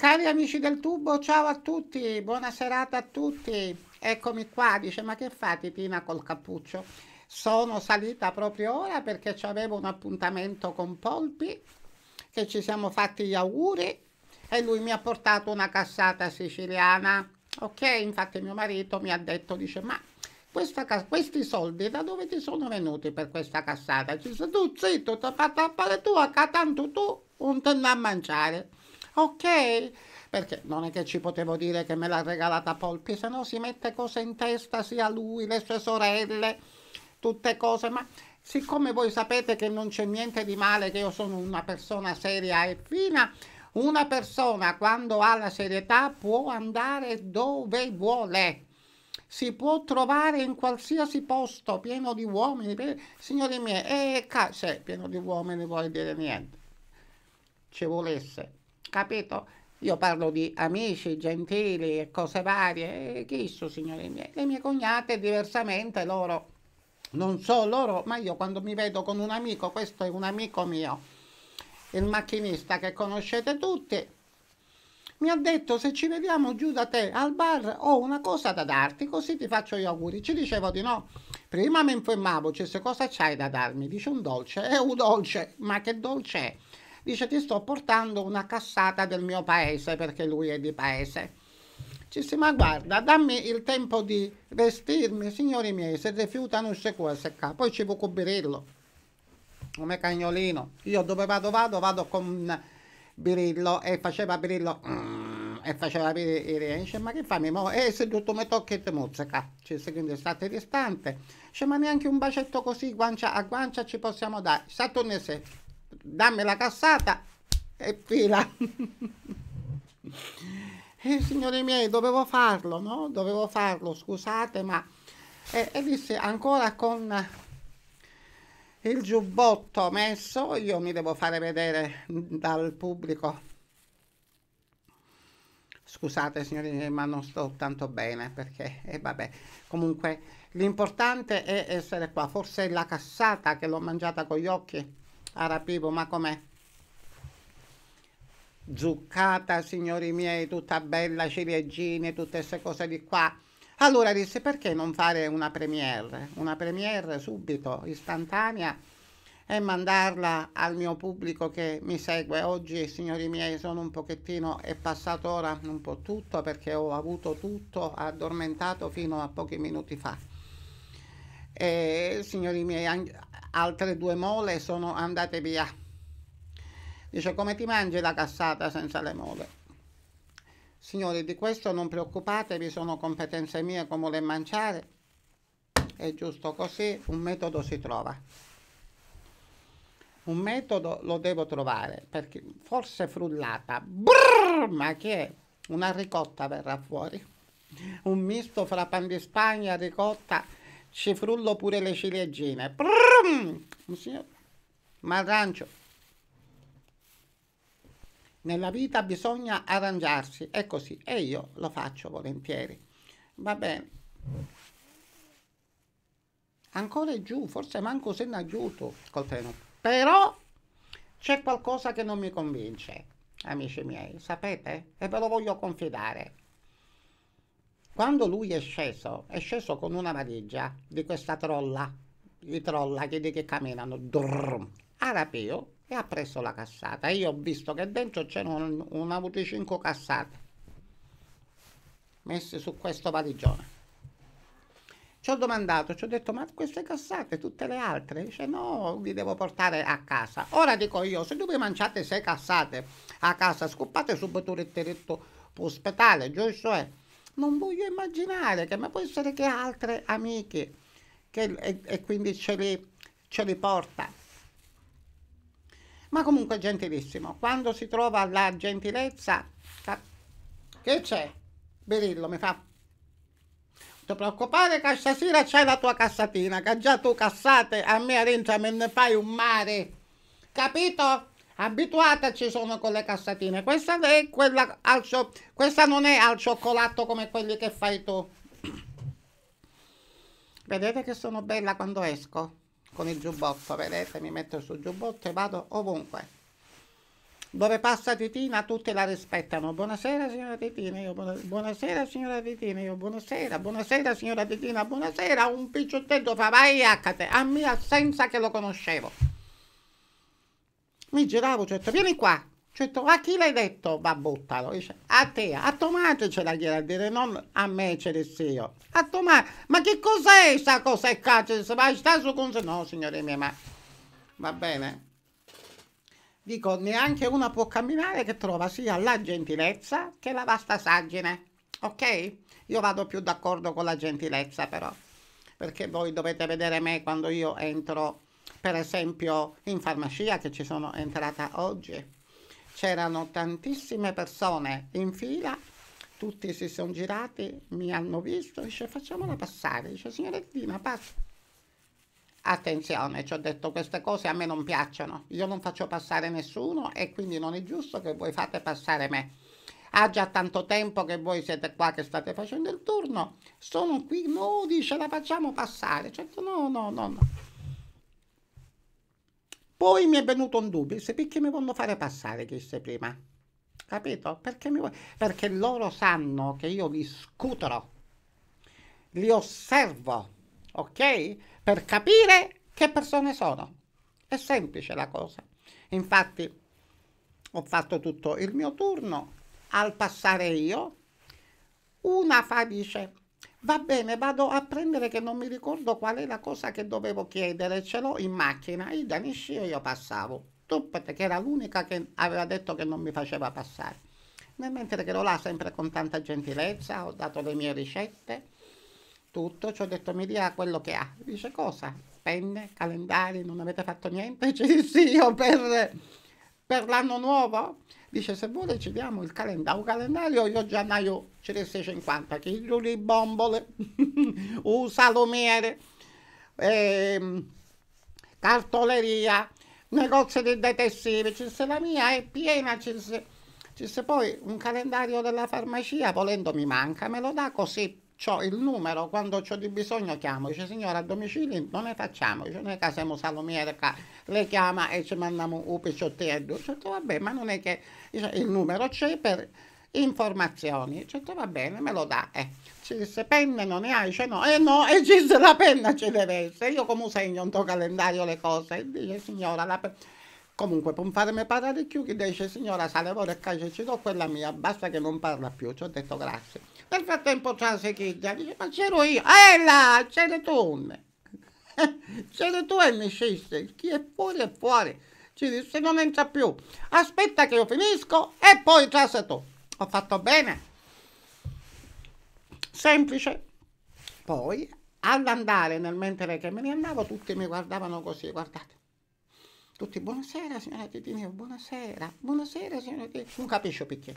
Cari amici del tubo, ciao a tutti, buona serata a tutti. Eccomi qua, dice ma che fate prima col cappuccio? Sono salita proprio ora perché avevo un appuntamento con Polpi, che ci siamo fatti gli auguri e lui mi ha portato una cassata siciliana. Ok, infatti mio marito mi ha detto, dice ma questa, questi soldi da dove ti sono venuti per questa cassata? Ci sei tu zitto, ti ho fatto appare tu, accatanto tu, non te ne a mangiare ok? Perché non è che ci potevo dire che me l'ha regalata Polpi, se no si mette cose in testa sia lui, le sue sorelle, tutte cose, ma siccome voi sapete che non c'è niente di male, che io sono una persona seria e fina, una persona quando ha la serietà può andare dove vuole. Si può trovare in qualsiasi posto pieno di uomini, signori miei, e eh, se pieno di uomini vuol dire niente. Ci volesse capito? Io parlo di amici, gentili e cose varie, e chi sono signori miei? Le mie cognate diversamente loro, non so loro, ma io quando mi vedo con un amico, questo è un amico mio, il macchinista che conoscete tutti, mi ha detto se ci vediamo giù da te al bar ho una cosa da darti, così ti faccio gli auguri. Ci dicevo di no. Prima mi informavo, cioè se cosa c'hai da darmi, dice un dolce, è un dolce, ma che dolce è? dice ti sto portando una cassata del mio paese perché lui è di paese. Ci si, ma guarda, dammi il tempo di vestirmi, signori miei, se rifiutano se cose qua, poi ci può cubirillo. Come cagnolino, io dove vado vado, vado con Birillo e faceva Birillo mm, e faceva Birillo e dice ma che fai mo? E eh, se tutto mi tocca e te muzzica cioè, quindi state distante cioè, ma neanche un bacetto così guancia a guancia ci possiamo dare sa tu ne dammi la cassata e fila. eh, signori miei, dovevo farlo, no? Dovevo farlo, scusate, ma... E, eh, e disse, ancora con il giubbotto messo, io mi devo fare vedere dal pubblico. Scusate signori miei, ma non sto tanto bene perché, e eh, vabbè, comunque l'importante è essere qua. Forse è la cassata che l'ho mangiata con gli occhi Arapivo, ma com'è? Zuccata, signori miei, tutta bella, ciliegine, tutte queste cose di qua. Allora disse, perché non fare una premiere? Una premiere subito, istantanea, e mandarla al mio pubblico che mi segue. Oggi, signori miei, sono un pochettino, è passato ora un po' tutto perché ho avuto tutto addormentato fino a pochi minuti fa. E, signori miei, altre due mole sono andate via. Dice come ti mangi la cassata senza le mole? Signori, di questo non preoccupatevi, sono competenze mie come le mangiare. È giusto così, un metodo si trova. Un metodo lo devo trovare, perché forse frullata, brrr, ma che è? una ricotta verrà fuori. Un misto fra pan di Spagna, ricotta ci frullo pure le ciliegine. Prum! Ma arrangio. Nella vita bisogna arrangiarsi, è così, e io lo faccio volentieri. Va bene. Ancora giù, forse manco se ne aiuto col treno. Però c'è qualcosa che non mi convince, amici miei, sapete? E ve lo voglio confidare. Quando lui è sceso, è sceso con una valigia di questa trolla, di trolla che, che camminano, drrr, a rapeo e ha preso la cassata. Io ho visto che dentro c'erano una VT5 cassate messe su questo valigione. Ci ho domandato, ci ho detto, ma queste cassate, tutte le altre? Dice, no, vi devo portare a casa. Ora dico io, se tu vi mangiate sei cassate a casa, scoppate subito il diritto ospedale, giusto è? non voglio immaginare che, ma può essere che altre amiche, che, e, e quindi ce le, ce le porta. Ma comunque gentilissimo, quando si trova la gentilezza, che c'è? Berillo mi fa, non preoccupare che stasera c'è la tua cassatina, che già tu cassate, a me a Rincia me ne fai un mare, capito? abituata ci sono con le cassatine. Questa, è quella al, questa non è al cioccolato come quelli che fai tu. Vedete che sono bella quando esco con il giubbotto, vedete? Mi metto sul giubbotto e vado ovunque. Dove passa Titina tutti la rispettano. Buonasera signora Titina, io buona... buonasera signora Titina, io buonasera, buonasera signora Titina, buonasera. Un picciottetto fa vai a te, a mia senza che lo conoscevo mi giravo, ho detto, vieni qua. Ho a chi l'hai detto? Va, buttalo. Dice, a te, a Tomate ce la gliela a dire, non a me ce l'ho io. A Tomate, ma che cos'è questa cosa e cazzo? Ma cioè, sta su con... No, signore mie, ma... Va bene? Dico, neanche una può camminare che trova sia la gentilezza che la vasta saggine. Ok? Io vado più d'accordo con la gentilezza, però. Perché voi dovete vedere me quando io entro per esempio in farmacia che ci sono entrata oggi, c'erano tantissime persone in fila, tutti si sono girati, mi hanno visto, dice facciamola passare, dice signorettina passa. Attenzione, ci ho detto queste cose a me non piacciono, io non faccio passare nessuno e quindi non è giusto che voi fate passare me. Ha già tanto tempo che voi siete qua che state facendo il turno, sono qui, no, dice la facciamo passare. Certo, no, no, no, no. Poi mi è venuto un dubbio, disse, perché mi vogliono fare passare, disse prima. Capito? Perché, mi... perché loro sanno che io li scutero, li osservo, ok? Per capire che persone sono. È semplice la cosa. Infatti ho fatto tutto il mio turno, al passare io, una fa dice, Va bene, vado a prendere che non mi ricordo qual è la cosa che dovevo chiedere, ce l'ho in macchina, il daniscio io passavo, che era l'unica che aveva detto che non mi faceva passare. Nel mentre che ero là sempre con tanta gentilezza, ho dato le mie ricette, tutto, ci ho detto mi dia quello che ha. Dice cosa? Penne, calendari, non avete fatto niente? Ci sì, io per per l'anno nuovo? Dice, se voi riceviamo il calendario, un calendario io gennaio ce ne 50, che giuri bombole, un salumiere, eh, cartoleria, negozio di ci c'è la mia è piena, ci c'è poi un calendario della farmacia, volendo mi manca, me lo dà così ho il numero, quando ho di bisogno chiamo, dice signora a domicilio non ne facciamo, dice noi casiamo salumiere, le chiama e ci mandiamo un picciottello, ho detto vabbè ma non è che dice, il numero c'è per informazioni, ho detto va bene me lo dà, eh. ci disse penne non ne hai, dice no, e eh, no, e disse la penna ci deve essere, io come segno un tuo calendario le cose, e dice signora la penna. Comunque, per non farmi parlare più, che dice signora, sale voi e cacci, ci do quella mia, basta che non parla più, ci ho detto grazie. Nel frattempo Charles Chiglia dice, ma c'ero io. Ah, eh là, c'ero tu. C'ero tu e mi scisse. Chi è fuori è fuori. Ci disse, non entra più. Aspetta che io finisco e poi Charles tu. Ho fatto bene. Semplice. Poi, all'andare, nel mentre che me ne andavo, tutti mi guardavano così, guardate. Tutti, buonasera signora Titini, buonasera, buonasera signora Titini, Non capisco perché.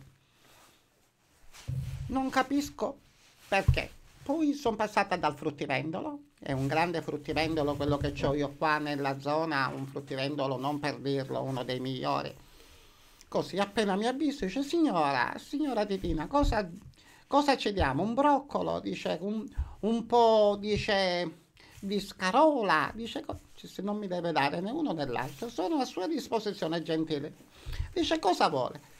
Non capisco perché. Poi sono passata dal fruttivendolo, è un grande fruttivendolo quello che ho io qua nella zona, un fruttivendolo non per dirlo, uno dei migliori. Così appena mi avviso dice signora, signora Titina, cosa, cosa ci diamo? Un broccolo, dice, un, un po' dice, di scarola, dice se non mi deve dare né uno né l'altro, sono a sua disposizione gentile. Dice cosa vuole?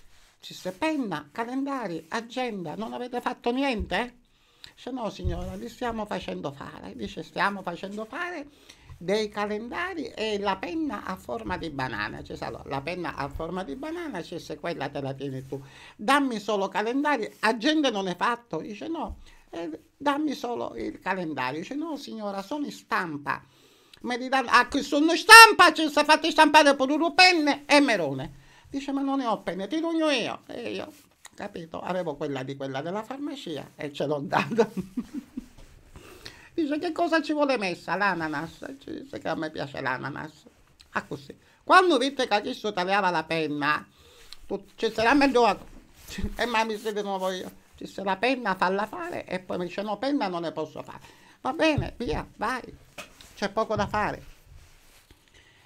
Disse, penna, calendari, agenda, non avete fatto niente? Se no signora, li stiamo facendo fare. Dice, stiamo facendo fare dei calendari e la penna a forma di banana. Cioè, allora, la penna a forma di banana, cioè, se quella te la tieni tu. Dammi solo calendari, agenda non è fatto. Dice, no, eh, dammi solo il calendario. Dice, no signora, sono in stampa. Mi danno, ah, qui sono stampa, ci cioè, si fate stampare pure penne e merone. Dice ma non ne ho penne, ti do io. E io, capito, avevo quella di quella della farmacia e ce l'ho data. dice che cosa ci vuole messa l'ananas? dice che a me piace l'ananas. Ah così. Quando vite che adesso tagliava la penna, tu, ci sarà meglio e ma mi di nuovo io. Ci sarà la penna, falla fare e poi mi dice no penna non ne posso fare. Va bene, via, vai. C'è poco da fare.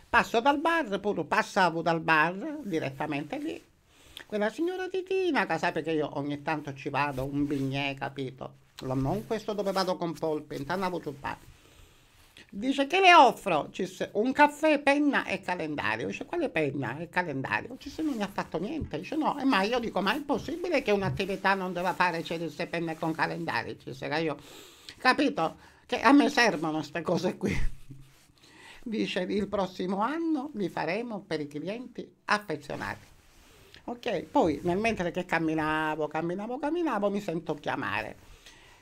Passo dal bar, pure passavo dal bar direttamente lì. Quella signora Titina, che sapete che io ogni tanto ci vado, un bignè, capito? Non questo dove vado con polpe, intanto avevo ciuppato. Dice che le offro? Disse, un caffè, penna e calendario. Dice quale penna e calendario? Disse non mi ha fatto niente. Dice no, e ma io dico ma è possibile che un'attività non deve fare cedesse penne con calendari? che io, capito che a me servono queste cose qui dice il prossimo anno vi faremo per i clienti affezionati. Ok, poi nel mentre che camminavo, camminavo, camminavo, mi sento chiamare.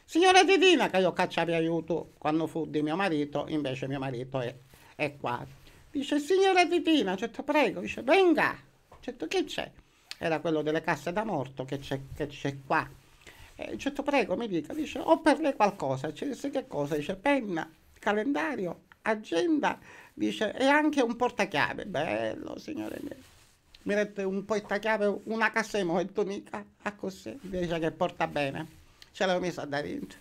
Signora Didina, che io cacciavi aiuto quando fu di mio marito, invece mio marito è, è qua. Dice, signora Didina, certo prego, dice, venga, certo che c'è? Era quello delle casse da morto che c'è, che c'è qua. Eh, certo prego, mi dica, dice, ho per lei qualcosa. Dice, che cosa? Dice, penna, calendario, agenda dice è anche un portachiave. Bello, signore mio. Mi mette un portachiave, una cassa di molto mica, a così, dice che porta bene. Ce l'ho messa da dentro.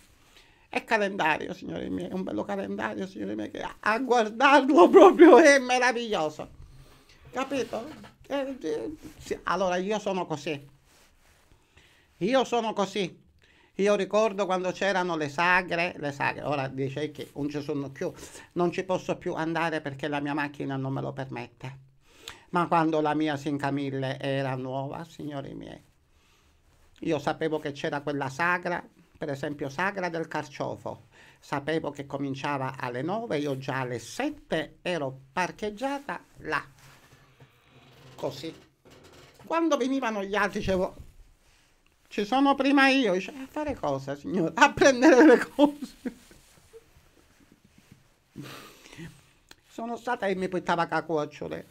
È calendario, signore mio è un bello calendario, signore mio che a guardarlo proprio è meraviglioso. Capito? Eh, eh, sì. Allora io sono così. Io sono così. Io ricordo quando c'erano le sagre, le sagre, ora dice che non ci sono più, non ci posso più andare perché la mia macchina non me lo permette. Ma quando la mia Sincamille era nuova, signori miei, io sapevo che c'era quella sagra, per esempio sagra del carciofo, sapevo che cominciava alle 9, io già alle 7 ero parcheggiata là, così. Quando venivano gli altri dicevo, ci sono prima io. Dice, a eh, fare cosa, signore? A prendere le cose. Sono stata e mi portava cacuocciole,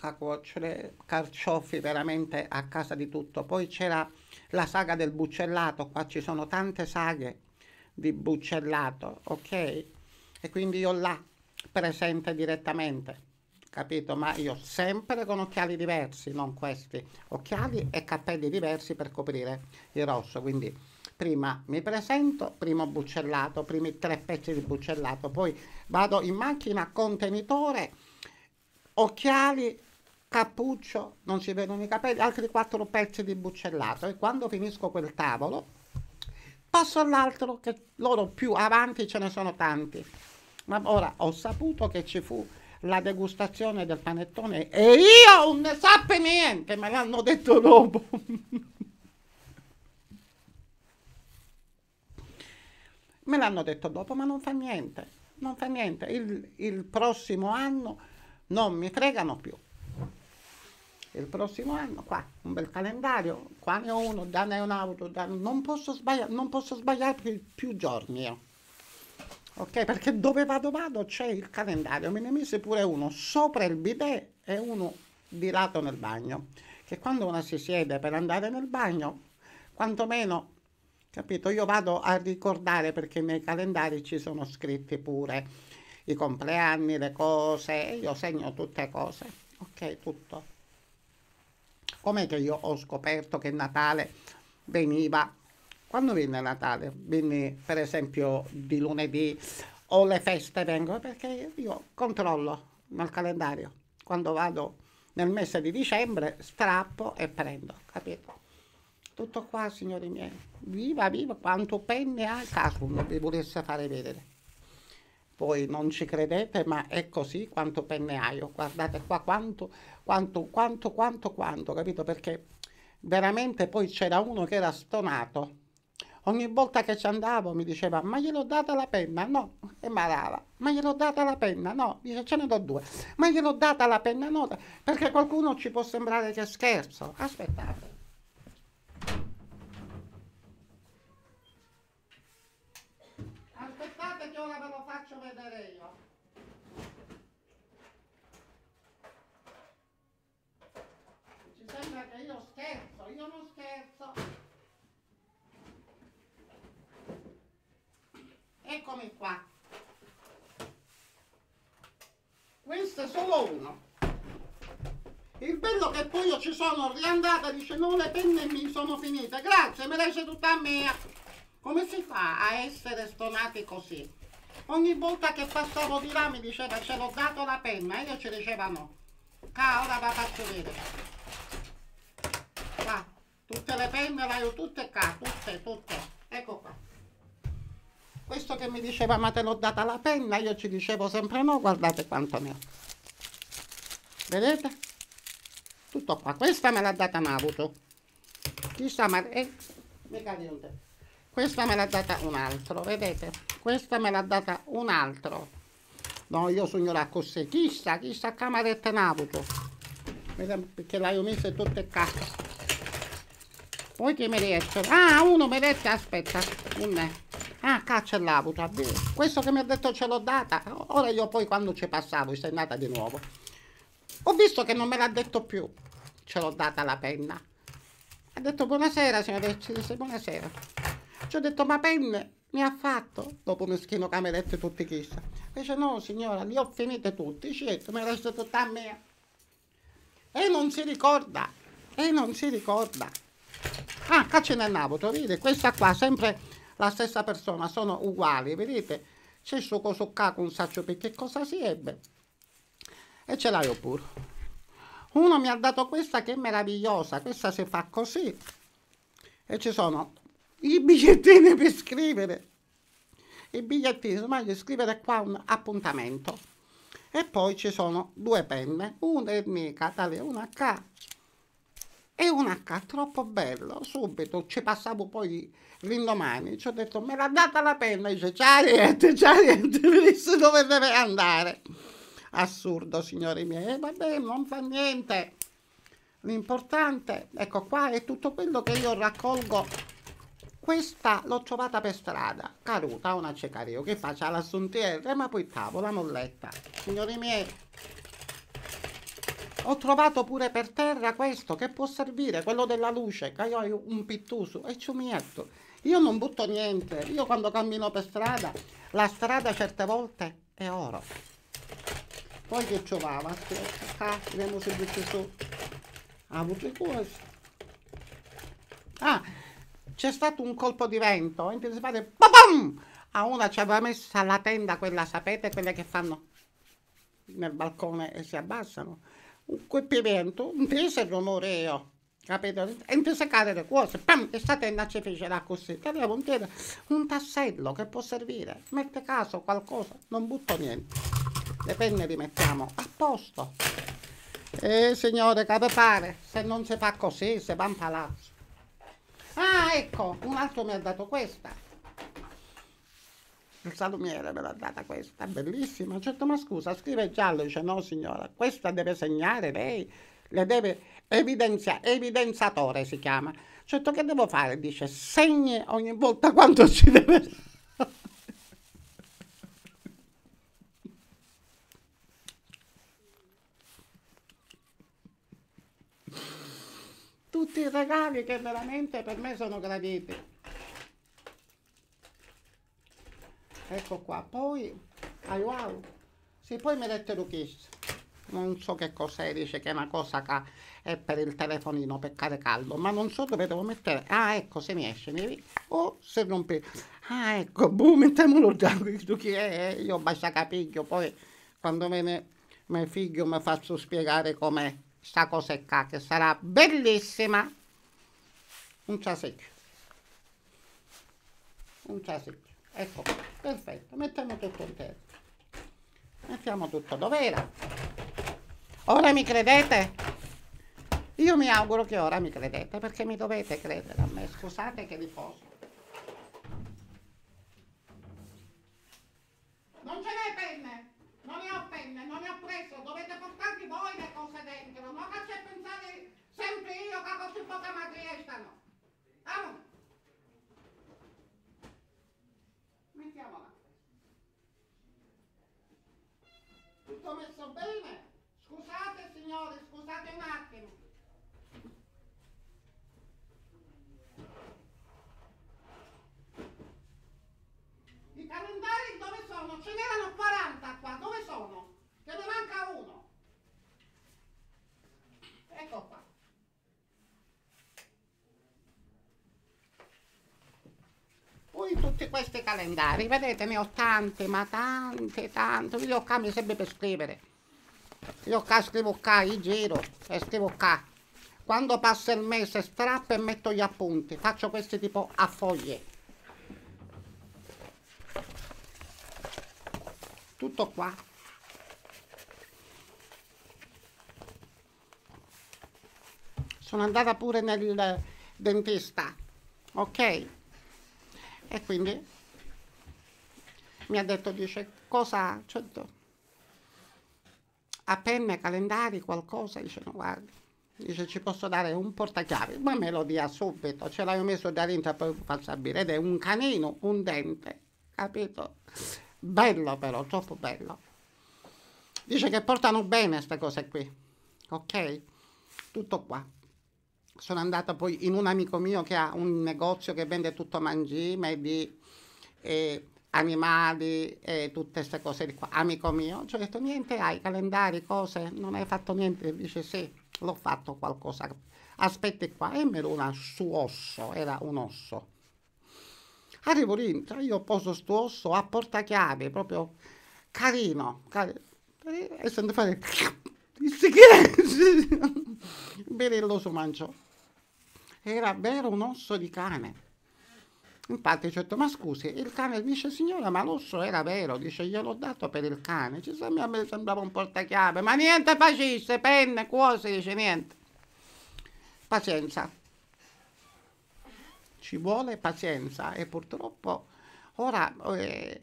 cacuocciole, carciofi veramente a casa di tutto. Poi c'era la saga del buccellato, qua ci sono tante saghe di buccellato, ok? E quindi io là, presente direttamente capito? Ma io sempre con occhiali diversi, non questi, occhiali e cappelli diversi per coprire il rosso, quindi prima mi presento, primo buccellato, primi tre pezzi di buccellato, poi vado in macchina, contenitore, occhiali, cappuccio, non si vedono i capelli, altri quattro pezzi di buccellato e quando finisco quel tavolo passo all'altro che loro più avanti ce ne sono tanti. Ma ora ho saputo che ci fu la degustazione del panettone e io non ne sappe niente, me l'hanno detto dopo. me l'hanno detto dopo, ma non fa niente, non fa niente. Il, il prossimo anno non mi fregano più. Il prossimo anno, qua, un bel calendario, qua ne ho uno, da ne ho un altro, da... non, posso sbagliare, non posso sbagliare più, più giorni io ok? Perché dove vado vado c'è il calendario, me ne mise pure uno sopra il bidet e uno di lato nel bagno, che quando una si siede per andare nel bagno, quantomeno, capito, io vado a ricordare perché nei calendari ci sono scritti pure i compleanni, le cose, io segno tutte cose, ok, tutto. Com'è che io ho scoperto che Natale veniva quando venne Natale? Venne per esempio di lunedì o le feste vengono perché io controllo nel calendario. Quando vado nel mese di dicembre strappo e prendo, capito? Tutto qua, signori miei. Viva, viva, quanto penne ha Cacum, vi volesse fare vedere. Voi non ci credete, ma è così quanto penne ha io. Guardate qua quanto, quanto, quanto, quanto, quanto, capito? Perché veramente poi c'era uno che era stonato Ogni volta che ci andavo mi diceva, ma gliel'ho data la penna? No. E malava. Ma gliel'ho data la penna? No. Dice, ce ne do due. Ma gliel'ho data la penna? No. Perché qualcuno ci può sembrare che scherzo. Aspettate. eccomi qua questo è solo uno il bello che poi io ci sono riandata dice no le penne mi sono finite grazie me le sei tutta mia come si fa a essere stonati così ogni volta che passavo di là mi diceva ce l'ho dato la penna e io ci diceva no ah ora la faccio vedere qua tutte le penne le ho tutte qua tutte tutte ragazzo che mi diceva ma te l'ho data la penna, io ci dicevo sempre no, guardate quanto ne ho. Vedete? Tutto qua, questa me l'ha data Mavuto. Chissà ma... Eh, questa me l'ha data un altro, vedete? Questa me l'ha data un altro. No, io sono la così, chissà, chissà che camaretta Navuto. Perché l'ho messo tutte e cacca. Poi che mi riesce? Ah, uno mi dette, aspetta, un me. Ah, caccia l'avuta. Questo che mi ha detto ce l'ho data. Ora io poi quando ci passavo, sei nata di nuovo. Ho visto che non me l'ha detto più. Ce l'ho data la penna. Ha detto buonasera, signora Eccellenza, buonasera. Ci ho detto ma penne mi ha fatto? Dopo meschino camerette tutti chissà. Dice no signora, li ho finite tutti, certo, mi resta tutta a me. E non si ricorda, e non si ricorda. Ah, caccia nel nabuto, vedi, questa qua sempre la stessa persona, sono uguali, vedete? C'è questo coso qua con saccio perché cosa si ebbe? E ce l'ho pure. Uno mi ha dato questa che è meravigliosa, questa si fa così. E ci sono i bigliettini per scrivere. I bigliettini, sbaglio, scrivere qua un appuntamento. E poi ci sono due penne, una è mica, tale, una qua e un H troppo bello, subito, ci passavo poi l'indomani, ci ho detto me l'ha data la penna, dice ciao niente, ciao niente, venisse dove deve andare. Assurdo, signori miei, eh, vabbè, non fa niente. L'importante, ecco qua, è tutto quello che io raccolgo. Questa l'ho trovata per strada, caruta, una cecario, che faccia l'assuntiere, ma poi tavola molletta. Signori miei, ho trovato pure per terra questo che può servire, quello della luce, che io ho un pittuso e ci metto. Io non butto niente, io quando cammino per strada, la strada certe volte è oro. Poi che giovava? Aspetta, vediamo se butto su. Ah, pure questo. Ah, c'è stato un colpo di vento, in principale, bam! A una ci aveva messa la tenda, quella, sapete, quella che fanno nel balcone e si abbassano colpimento, invece il rumore io, capito? E invece cadere cose, pam, è stata inaccifisce da così, avevo un un tassello che può servire, mette caso qualcosa, non butto niente, le penne le mettiamo a posto. E signore, capo fare? se non si fa così, si va in palazzo. Ah, ecco, un altro mi ha dato questa il salumiere me l'ha data questa, bellissima. Ho detto, ma scusa, scrive giallo. Dice, no signora, questa deve segnare lei, le deve evidenziare, evidenziatore si chiama. Ho detto, che devo fare? Dice, segni ogni volta quando ci deve... Tutti i regali che veramente per me sono graditi. ecco qua poi ah, wow sì poi mi l'ho chiesto non so che cos'è dice che è una cosa che è per il telefonino per caricarlo ma non so dove devo mettere ah ecco se mi esce mi... o oh, se non per... ah ecco boh mettiamolo già chi è eh, io basta capicchio poi quando viene mio figlio mi faccio spiegare com'è sta cosa qua che sarà bellissima un ciasecchio un ciasecchio ecco perfetto mettiamo tutto in testa mettiamo tutto dov'era ora mi credete io mi auguro che ora mi credete perché mi dovete credere a me scusate che vi posso non ce n'è penne non ne ho penne non ne ho preso dovete portarvi voi le cose dentro non faccio pensate sempre io che così poca ma riescano tutto messo bene? Scusate signori, scusate un attimo. lui tutti questi calendari, vedete ne ho tante, ma tante, tante, io qua mi serve per scrivere. Io qua scrivo qua, i giro e scrivo qua. Quando passa il mese strappo e metto gli appunti, faccio questi tipo a foglie. Tutto qua. Sono andata pure nel dentista, ok? E quindi mi ha detto, dice, cosa... Cioè, a penne, calendari, qualcosa? Dice, no, guarda. Dice, ci posso dare un portachiavi, ma me lo dia subito. Ce l'avevo messo da dentro per farsi aprire. Ed è un canino, un dente, capito? Bello però, troppo bello. Dice che portano bene queste cose qui, ok? Tutto qua sono andata poi in un amico mio che ha un negozio che vende tutto mangime di eh, animali e tutte queste cose di qua. Amico mio, ci ho detto niente, hai calendari, cose, non hai fatto niente. Dice sì, l'ho fatto qualcosa. Aspetti qua, e me una su osso, era un osso. Arrivo lì, io poso sto osso a portachiave, proprio carino, carino. E sento fare... Si Bene, lo so mangio era vero un osso di cane. Infatti ci ho detto, ma scusi, il cane dice signora, ma l'osso era vero, dice gliel'ho dato per il cane, ci sembrava, mi sembrava un portachiave, ma niente facesse, penne, cuose, dice niente. Pazienza. Ci vuole pazienza e purtroppo ora eh,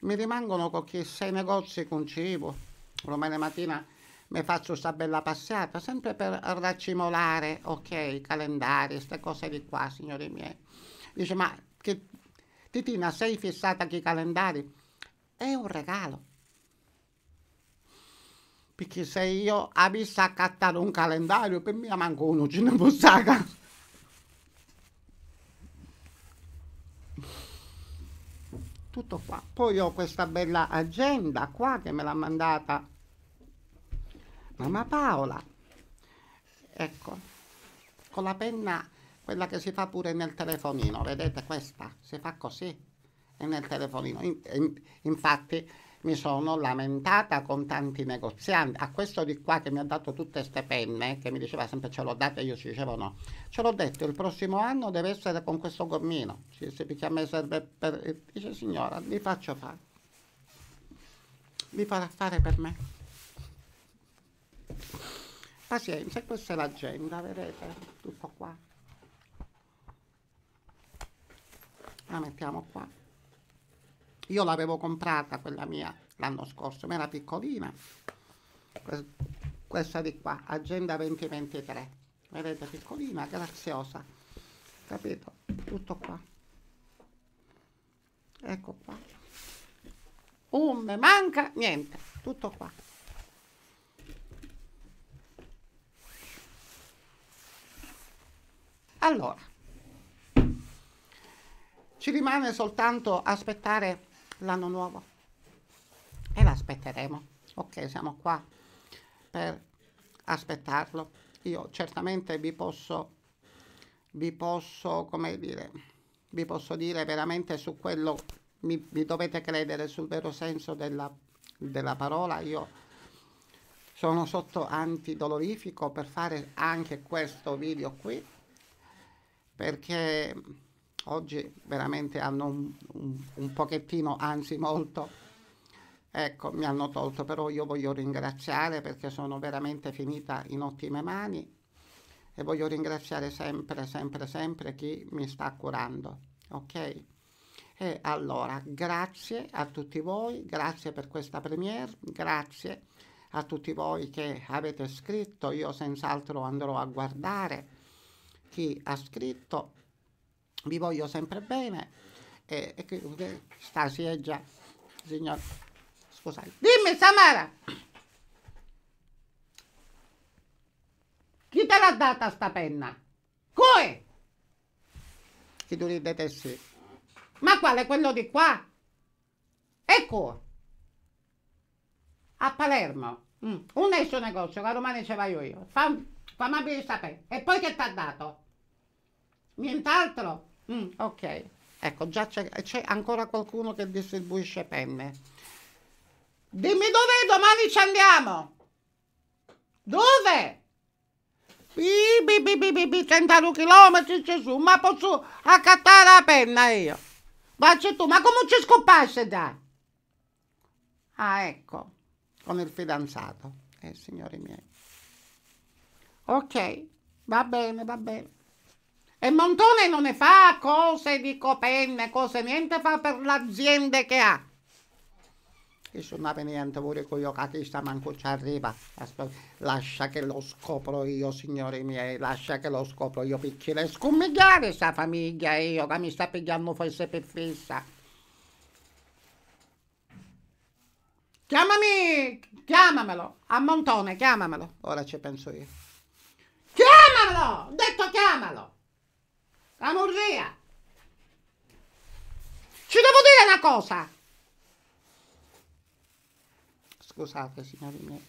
mi rimangono qualche sei negozi con cibo. Domani mattina mi faccio questa bella passata, sempre per raccimolare, ok, calendari, queste cose di qua, signori miei. Dice, ma che, Titina, sei fissata che i calendari? È un regalo. Perché se io avessi accattato un calendario, per me manco uno ce ne fosse a Tutto qua. Poi ho questa bella agenda qua che me l'ha mandata Mamma Paola. Ecco, con la penna, quella che si fa pure nel telefonino, vedete questa? Si fa così, e nel telefonino. In, in, infatti mi sono lamentata con tanti negozianti, a questo di qua che mi ha dato tutte queste penne, che mi diceva sempre ce l'ho date, io ci dicevo no, ce l'ho detto, il prossimo anno deve essere con questo gommino, si, si, perché a me serve per... dice signora, li faccio fare, li farà fare per me. Pazienza, questa è l'agenda, vedete? Tutto qua. La mettiamo qua. Io l'avevo comprata quella mia l'anno scorso, ma era piccolina. Questa di qua, agenda 2023. Vedete, piccolina, graziosa. Capito? Tutto qua. Ecco qua. Um, manca niente, tutto qua. Allora, ci rimane soltanto aspettare l'anno nuovo e l'aspetteremo. Ok, siamo qua per aspettarlo. Io certamente vi posso, vi posso, come dire, vi posso dire veramente su quello, mi, mi dovete credere sul vero senso della, della parola. Io sono sotto antidolorifico per fare anche questo video qui perché oggi veramente hanno un, un, un pochettino, anzi molto, ecco, mi hanno tolto, però io voglio ringraziare perché sono veramente finita in ottime mani e voglio ringraziare sempre, sempre, sempre chi mi sta curando, ok? E allora, grazie a tutti voi, grazie per questa premiere, grazie a tutti voi che avete scritto, io senz'altro andrò a guardare chi ha scritto, vi voglio sempre bene e, e che, che stasera, signor, scusate, dimmi Samara, chi te l'ha data sta penna? Cui? Chi tu ridete sì. Ma quale? Quello di qua? Ecco, a Palermo, mm. un escio negozio, la Romana ce vai io, Fam fa sapere. E poi che ti ha dato? Nient'altro? Mm, ok, ecco, già c'è, ancora qualcuno che distribuisce penne. Dimmi dove domani ci andiamo? Dove? Bi, bi, bi, bi, bi, 31 km Gesù, ma posso accattare la penna io? Faccio tu, ma come ci scoppasse da? Ah, ecco, con il fidanzato, eh, signori miei. Ok, va bene, va bene. E Montone non ne fa cose di copenne, cose niente fa per l'azienda che ha. non sono niente pure con io che sta manco ci arriva. Aspetta, Lascia che lo scopro io, signori miei, lascia che lo scopro io, piccile. Scommigliare sta famiglia io, che mi sta pigliando forse per fissa. Chiamami, chiamamelo, a Montone, chiamamelo. Ora ci penso io. Chiamalo! Ho detto chiamalo! via! Ci devo dire una cosa! Scusate, signori miei.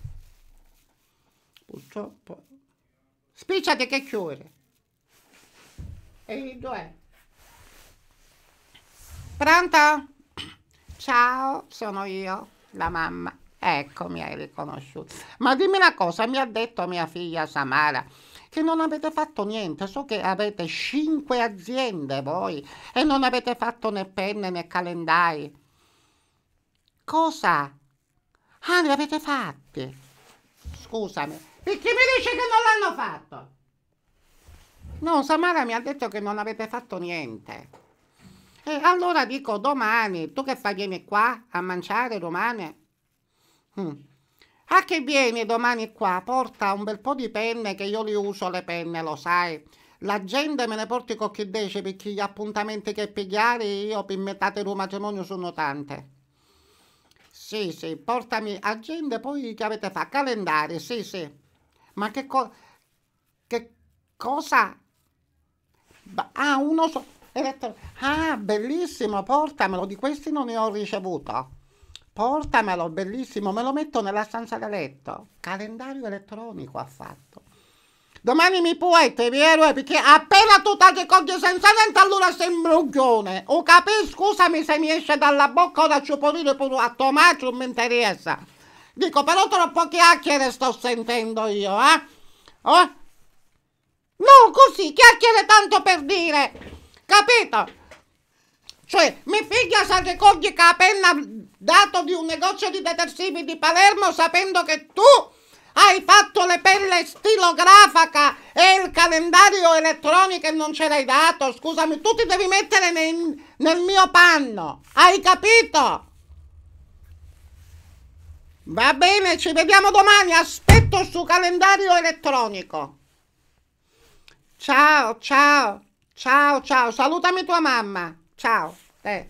Purtroppo. Spicciate che chiore! E dov'è? Pronto? Ciao, sono io, la mamma. Ecco, mi hai riconosciuto. Ma dimmi una cosa, mi ha detto mia figlia Samara che non avete fatto niente, so che avete cinque aziende voi e non avete fatto né penne né calendari. Cosa? Ah, li avete fatti. Scusami, perché mi dice che non l'hanno fatto? No, Samara mi ha detto che non avete fatto niente. E allora dico domani, tu che fai vieni qua a mangiare domani? Hm. Ah che vieni domani qua, porta un bel po' di penne che io li uso le penne, lo sai. La gente me ne porti con chi dice perché gli appuntamenti che pigliare io per metà del matrimonio sono tante. Sì, sì, portami agende, poi che avete fatto? Calendari, sì, sì. Ma che cosa... Che cosa? Ah, uno so... Ah, bellissimo, portamelo, di questi non ne ho ricevuto portamelo, bellissimo, me lo metto nella stanza da letto. Calendario elettronico ha fatto. Domani mi puete, vero? Eh, perché appena tu tagli con senza niente, allora sei imbruglione. gione. O capisci, scusami se mi esce dalla bocca una ciupolino pure a tomaccio, non mi interessa. Dico, però troppo chiacchiere sto sentendo io, eh? Oh? No, così, chiacchiere tanto per dire. Capito? Cioè, mia figlia sa che cogli capenna dato di un negozio di detersivi di Palermo sapendo che tu hai fatto le pelle stilografica e il calendario elettronico e non ce l'hai dato. Scusami, tu ti devi mettere nei, nel mio panno. Hai capito? Va bene, ci vediamo domani. Aspetto su calendario elettronico. Ciao, ciao, ciao, ciao. Salutami tua mamma. Ciao. Eh.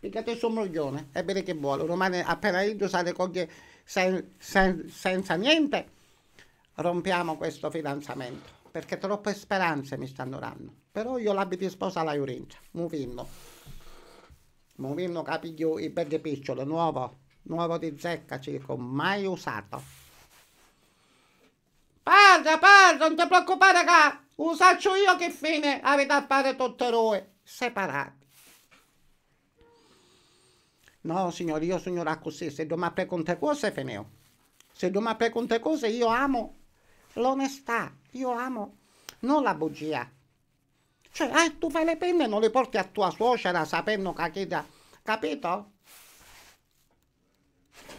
Picchiate il suo moglione e bene che vuole. Romane appena io sa le coglie sen, sen, senza niente. Rompiamo questo fidanzamento. Perché troppe speranze mi stanno dando. Però io l'abito sposa alla Iurincia. Muvinno. Muvinno capiglio il bel picciolo, nuovo. Nuovo di zecca circa, mai usato. Parla, parla, non ti preoccupare, caro. Usaccio io che fine avete a fare tutto voi separati. No, signore, io sognerò così, se domani per quante cose feneo. Se domani per quante cose io amo l'onestà, io amo non la bugia. Cioè, ah, tu fai le penne e non le porti a tua suocera sapendo che chieda, capito?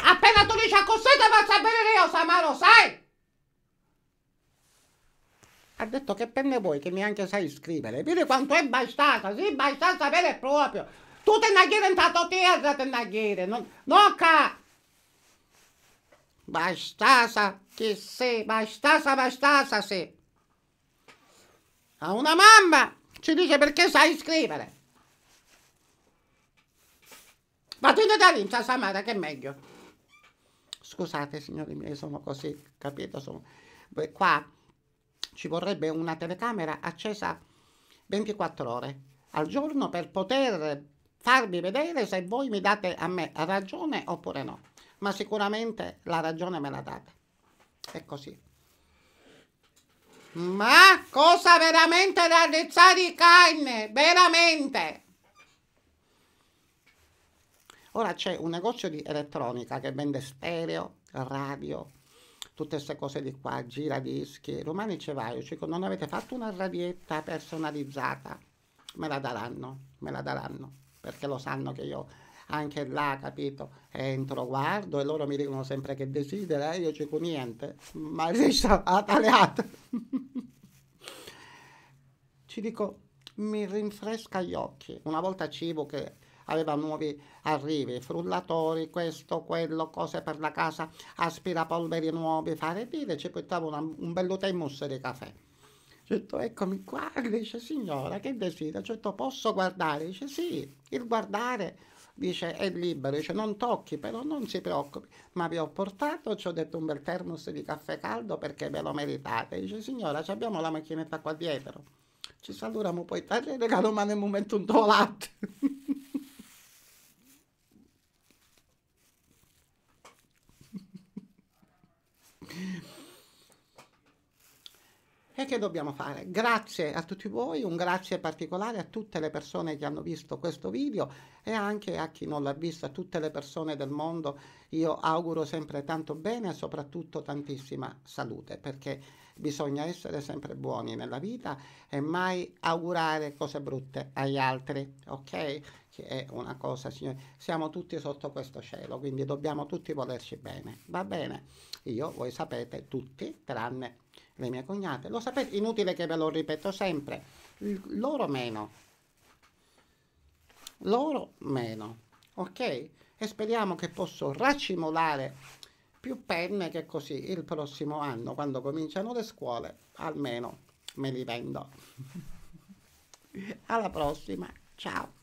Appena tu dici a così, devo sapere io, Samaro, sai? ha detto che per penne vuoi che neanche sai scrivere. Vedi quanto è bastata, sì, bastata vera e proprio. Tu te ne chiedi intanto terra, te ne chiedi, non, non ca... Bastasa, che se bastasa, bastasa, se A una mamma ci dice perché sai scrivere. Ma tu ne dai in Samara che è meglio. Scusate signori miei, sono così, capito? Sono... Qua ci vorrebbe una telecamera accesa 24 ore al giorno per poter farvi vedere se voi mi date a me ragione oppure no, ma sicuramente la ragione me la date. È così. Ma cosa veramente da rizzare i canne, veramente! Ora c'è un negozio di elettronica che vende stereo, radio, tutte queste cose di qua, giradischi, Romani Cevaio, dico cioè, non avete fatto una radietta personalizzata, me la daranno, me la daranno, perché lo sanno che io anche là, capito, entro, guardo e loro mi dicono sempre che desidera e io dico niente, ma riesco a taleato. Ci dico, mi rinfresca gli occhi, una volta cibo che aveva nuovi arrivi, frullatori, questo, quello, cose per la casa, aspirapolveri nuovi, fare dire, ci portava una, un bello tè mousse di caffè. Ho eccomi qua, dice signora, che desidera? Ho posso guardare? Dice, sì, il guardare dice, è libero, dice, non tocchi, però non si preoccupi, ma vi ho portato, ci ho detto un bel termos di caffè caldo perché ve lo meritate. Dice, signora, abbiamo la macchinetta qua dietro. Ci allora poi, puoi dare il regalo, ma nel momento un tuo latte. che dobbiamo fare? Grazie a tutti voi, un grazie particolare a tutte le persone che hanno visto questo video e anche a chi non l'ha visto, a tutte le persone del mondo. Io auguro sempre tanto bene e soprattutto tantissima salute perché bisogna essere sempre buoni nella vita e mai augurare cose brutte agli altri, ok? Che è una cosa, signori, siamo tutti sotto questo cielo, quindi dobbiamo tutti volerci bene, va bene? Io, voi sapete, tutti, tranne le mie cognate, lo sapete, inutile che ve lo ripeto sempre, loro meno, loro meno, ok? E speriamo che posso racimolare più penne che così il prossimo anno, quando cominciano le scuole, almeno me li vendo. Alla prossima, ciao!